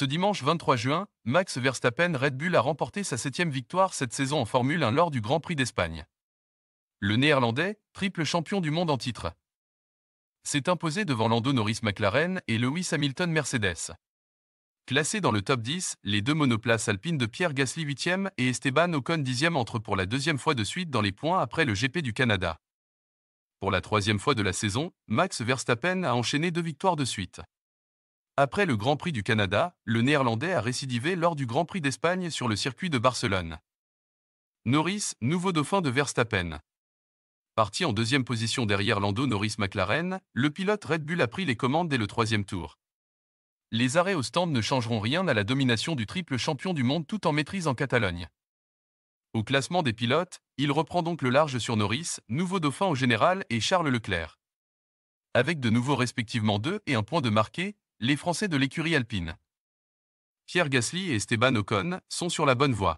Ce dimanche 23 juin, Max Verstappen Red Bull a remporté sa septième victoire cette saison en Formule 1 lors du Grand Prix d'Espagne. Le Néerlandais, triple champion du monde en titre, s'est imposé devant Lando Norris McLaren et Lewis Hamilton Mercedes. Classés dans le top 10, les deux monoplaces alpines de Pierre Gasly 8e et Esteban Ocon 10e entrent pour la deuxième fois de suite dans les points après le GP du Canada. Pour la troisième fois de la saison, Max Verstappen a enchaîné deux victoires de suite. Après le Grand Prix du Canada, le Néerlandais a récidivé lors du Grand Prix d'Espagne sur le circuit de Barcelone. Norris, nouveau dauphin de Verstappen. Parti en deuxième position derrière Lando Norris McLaren, le pilote Red Bull a pris les commandes dès le troisième tour. Les arrêts au stand ne changeront rien à la domination du triple champion du monde tout en maîtrise en Catalogne. Au classement des pilotes, il reprend donc le large sur Norris, nouveau dauphin au général et Charles Leclerc. Avec de nouveaux respectivement deux et un point de marqué, les Français de l'écurie alpine. Pierre Gasly et Esteban Ocon sont sur la bonne voie.